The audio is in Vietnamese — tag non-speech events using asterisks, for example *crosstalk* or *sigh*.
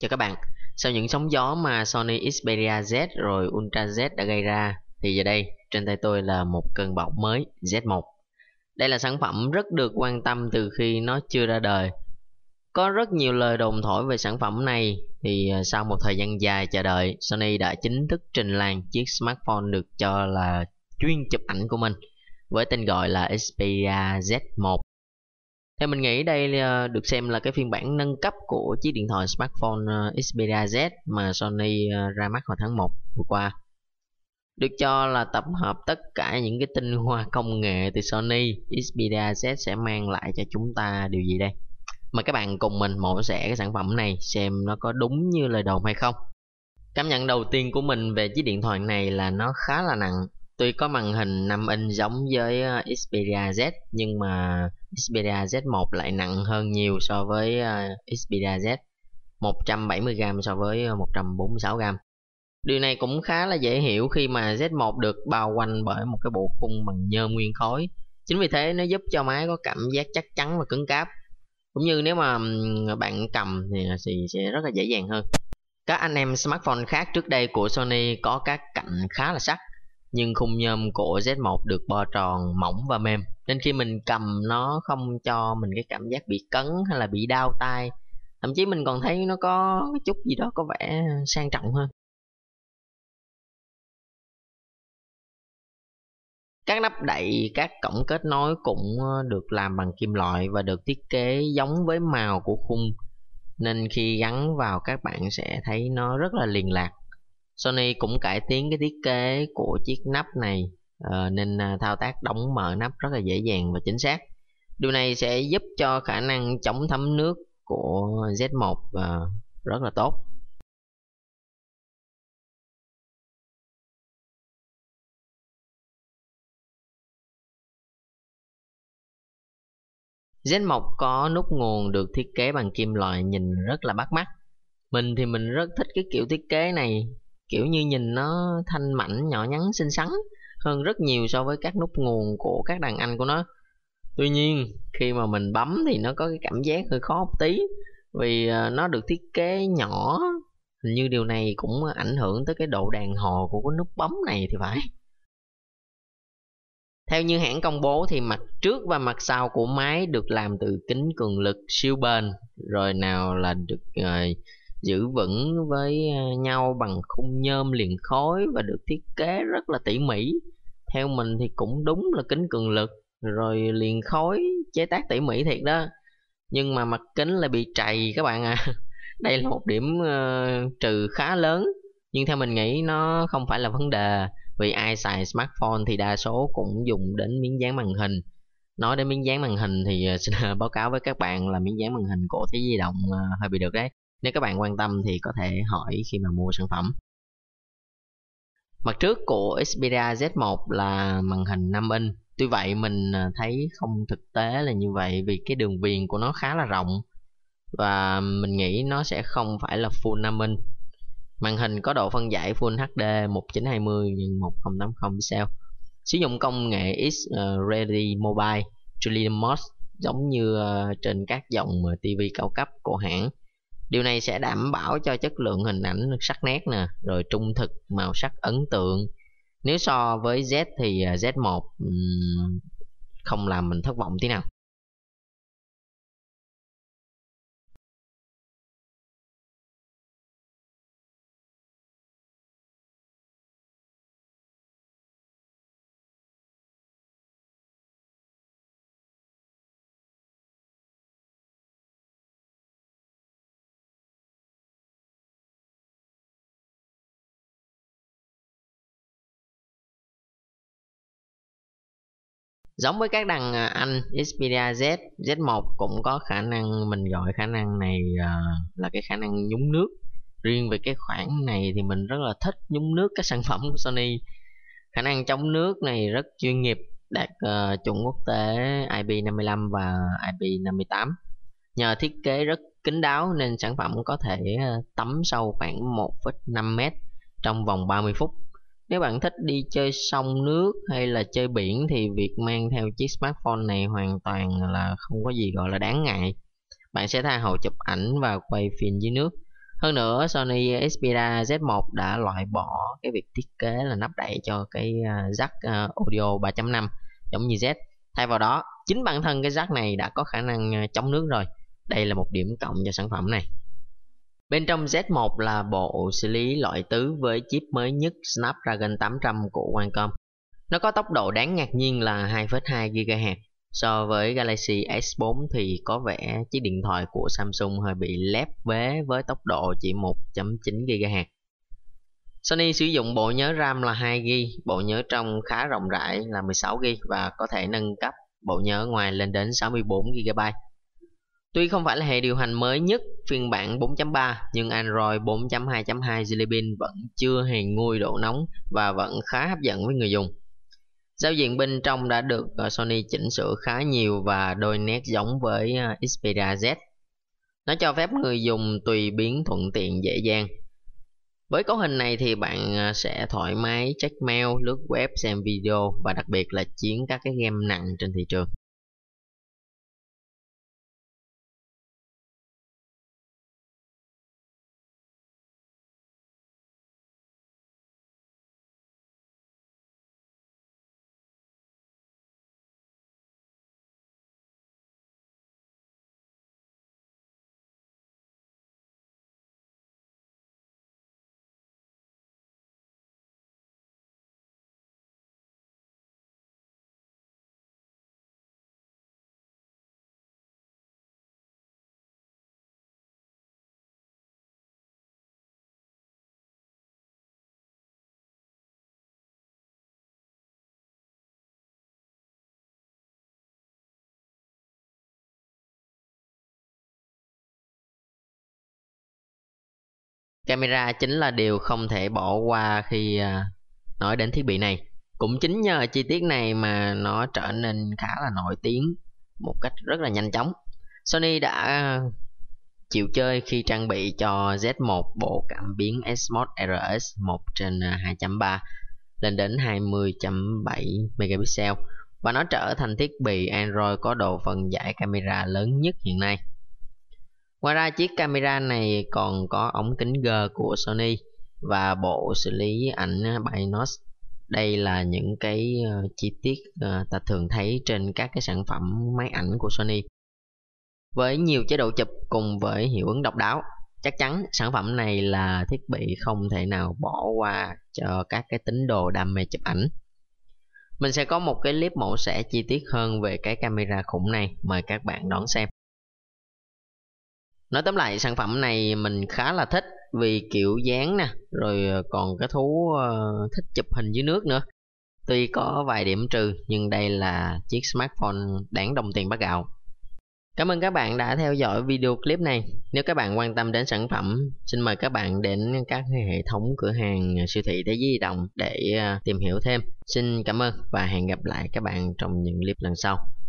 Chào các bạn, sau những sóng gió mà Sony Xperia Z rồi Ultra Z đã gây ra thì giờ đây trên tay tôi là một cơn bão mới Z1. Đây là sản phẩm rất được quan tâm từ khi nó chưa ra đời. Có rất nhiều lời đồn thổi về sản phẩm này thì à, sau một thời gian dài chờ đợi, Sony đã chính thức trình làng chiếc smartphone được cho là chuyên chụp ảnh của mình với tên gọi là Xperia Z1 theo mình nghĩ đây được xem là cái phiên bản nâng cấp của chiếc điện thoại smartphone ờ, Xperia Z mà Sony ờ, ra mắt vào tháng 1 vừa qua. Được cho là tập hợp tất cả những cái tinh hoa công nghệ từ Sony, Xperia Z sẽ mang lại cho chúng ta điều gì đây? Mời các bạn cùng mình mổ xẻ cái sản phẩm này xem nó có đúng như lời đồn hay không. Cảm nhận đầu tiên của mình về chiếc điện thoại này là nó khá là nặng. Tuy có màn hình 5 inch giống với ờ, Xperia Z nhưng mà Xperia Z1 lại nặng hơn nhiều so với uh, Xperia Z 170g so với 146g ờ, Điều này cũng khá là dễ hiểu khi mà Z1 được bao quanh bởi một cái bộ khung bằng nhôm nguyên khối Chính vì thế nó giúp cho máy có cảm giác chắc chắn và cứng cáp Cũng như nếu mà bạn cầm thì sẽ rất là dễ dàng hơn Các anh em smartphone khác trước đây của Sony có các cạnh khá là sắc Nhưng khung nhôm của Z1 được bo tròn, mỏng và mềm nên khi mình cầm nó không cho mình cái cảm giác bị cấn hay là bị đau tay thậm chí mình còn thấy nó có cái chút gì đó có vẻ sang trọng hơn các nắp đậy các cổng kết nối cũng ờ, được làm bằng kim loại và được thiết kế giống với màu của khung nên khi gắn vào các bạn sẽ thấy nó rất là liền lạc Sony cũng cải tiến cái thiết kế của chiếc nắp này Ờ, nên à, thao tác đóng mở nắp rất là dễ dàng và chính xác điều này sẽ giúp cho khả năng chống thấm nước của Z1 uh, à, rất là tốt Z1 có nút nguồn được thiết kế bằng kim loại nhìn rất là bắt mắt. Mình thì mình rất thích cái kiểu thiết kế này, kiểu như nhìn nó thanh mảnh nhỏ nhắn xinh xắn hơn rất nhiều so với các nút nguồn của các đàn anh của nó tuy nhiên khi mà mình bấm thì nó có cái cảm giác hơi khó một tí vì ờ, nó được thiết kế nhỏ hình như điều này cũng ảnh hưởng tới cái độ đàn hồi của cái nút bấm này thì phải theo như hãng công bố thì mặt trước và mặt sau của máy được làm từ kính cường lực siêu bền rồi nào là được uh, giữ vững với à, nhau bằng khung nhôm liền khối và được thiết kế rất là tỉ mỉ theo mình thì cũng đúng là kính cường lực rồi liền khối chế tác tỉ mỉ thiệt đó nhưng mà mặt kính lại bị trầy các bạn à *laughs* đây là một điểm uh, trừ khá lớn nhưng theo mình nghĩ nó không phải là vấn đề vì ai xài smartphone thì đa số cũng dùng đến miếng dán màn hình nói đến miếng dán màn hình thì ờ, xin ờ, báo cáo với các bạn là miếng dán màn hình của thế di động hơi bị được đấy nếu các bạn quan tâm thì có thể hỏi khi mà mua sản phẩm. Mặt trước của Xperia Z1 là màn hình 5 inch. Tuy vậy mình à, thấy không thực tế là như vậy vì cái đường viền của nó khá là rộng và mình nghĩ nó sẽ không phải là full 5 inch. Màn hình có độ phân giải Full HD 1920 x 1080 pixel. Sử dụng công nghệ X à, Ready Mobile Trillium Mode giống như à, trên các dòng TV cao cấp của hãng điều này sẽ đảm bảo cho chất lượng hình ảnh sắc nét nè rồi trung thực màu sắc ấn tượng nếu so với Z thì à, Z1 không làm mình thất vọng tí nào giống với các đằng à, anh Xperia Z Z1 cũng có khả năng mình gọi khả năng này à, là cái khả năng nhúng nước riêng về cái khoản này thì mình rất là thích nhúng nước các sản *laughs* phẩm của Sony khả năng chống nước này rất chuyên nghiệp đạt uh, chuẩn quốc tế IP55 và IP58 nhờ thiết kế rất kín đáo nên sản phẩm có thể tắm sâu khoảng 1,5 m trong vòng 30 phút nếu bạn thích đi chơi sông nước hay là chơi biển thì việc mang theo chiếc smartphone này hoàn toàn là không có gì gọi là đáng ngại. Bạn sẽ tha hồ chụp ảnh và quay phim dưới nước. Hơn nữa Sony Xperia Z1 đã loại bỏ cái việc thiết kế là nắp đậy cho cái à, jack à, audio 3.5 giống như Z. Thay vào đó, chính bản thân cái jack này đã có khả năng à, chống nước rồi. Đây là một điểm cộng cho sản phẩm này. Bên trong Z1 là bộ xử lý loại tứ với chip mới nhất Snapdragon 800 của Qualcomm. Nó có tốc độ đáng ngạc nhiên là 2.2 GHz. So với Galaxy S4 thì có vẻ chiếc điện thoại của Samsung hơi bị lép vế với tốc độ chỉ 1.9 GHz. Sony sử dụng bộ nhớ RAM là 2GB, bộ nhớ trong khá rộng rãi là 16GB và có thể nâng cấp bộ nhớ ngoài lên đến 64GB Tuy không phải là hệ điều hành mới nhất phiên bản 4.3 nhưng Android 4.2.2 Jelly Bean vẫn chưa hề nguôi độ nóng và vẫn khá hấp dẫn với người dùng. Giao diện bên trong đã được ờ, Sony chỉnh sửa khá nhiều và đôi nét giống với ờ, Xperia Z. Nó cho phép người dùng tùy biến thuận tiện dễ dàng. Với cấu hình này thì bạn ờ, sẽ thoải mái check mail, lướt web, xem video và đặc biệt là chiến các cái game nặng trên thị trường. camera chính là điều không thể bỏ qua khi à, nói đến thiết bị này cũng chính nhờ chi tiết này mà nó trở nên khá là nổi tiếng một cách rất là nhanh chóng Sony đã à, chịu chơi khi trang bị cho Z1 bộ cảm biến s RS 1 trên 2.3 à, lên đến 20.7 megapixel và nó trở thành thiết bị Android có độ phân giải camera lớn nhất hiện nay. Ngoài ra chiếc camera này còn có ống kính G của Sony và bộ xử lý ảnh Binos. Đây là những cái ờ, chi tiết ờ, ta thường thấy trên các cái sản phẩm máy ảnh của Sony. Với nhiều chế độ chụp cùng với hiệu ứng độc đáo, chắc chắn sản phẩm này là thiết bị không thể nào bỏ qua cho các cái tín đồ đam mê chụp ảnh. Mình sẽ có một cái clip mẫu sẽ chi tiết hơn về cái camera khủng này, mời các bạn đón xem nói tóm lại sản phẩm này mình khá là thích vì kiểu dáng nè rồi ờ, còn cái thú ờ, thích chụp hình dưới nước nữa tuy có vài điểm trừ nhưng đây là chiếc smartphone đáng đồng tiền bát gạo Cảm ơn các bạn đã theo dõi video clip này. Nếu các bạn quan tâm đến sản phẩm, xin mời các bạn đến các hệ thống cửa hàng siêu thị thế giới di động để ờ, tìm hiểu thêm. Xin cảm ơn và hẹn gặp lại các bạn trong những clip lần sau.